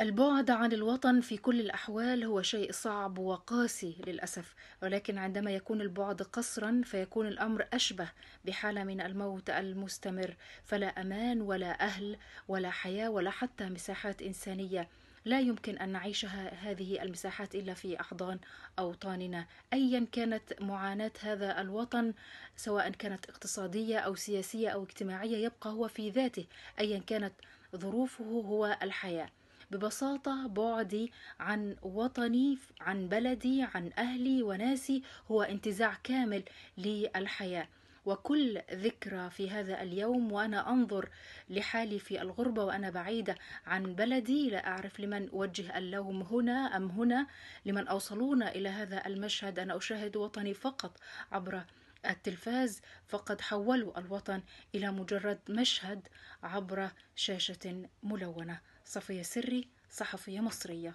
البعد عن الوطن في كل الأحوال هو شيء صعب وقاسي للأسف ولكن عندما يكون البعد قصرا فيكون الأمر أشبه بحالة من الموت المستمر فلا أمان ولا أهل ولا حياة ولا حتى مساحات إنسانية لا يمكن أن نعيشها هذه المساحات إلا في أحضان أوطاننا أيا كانت معاناة هذا الوطن سواء كانت اقتصادية أو سياسية أو اجتماعية يبقى هو في ذاته أيا كانت ظروفه هو الحياه ببساطة بعدي عن وطني عن بلدي عن أهلي وناسي هو انتزاع كامل للحياة وكل ذكرى في هذا اليوم وأنا أنظر لحالي في الغربة وأنا بعيدة عن بلدي لا أعرف لمن أوجه اللوم هنا أم هنا لمن أوصلونا إلى هذا المشهد أنا أشاهد وطني فقط عبر التلفاز فقد حولوا الوطن إلى مجرد مشهد عبر شاشة ملونة صفية سري صحفية مصرية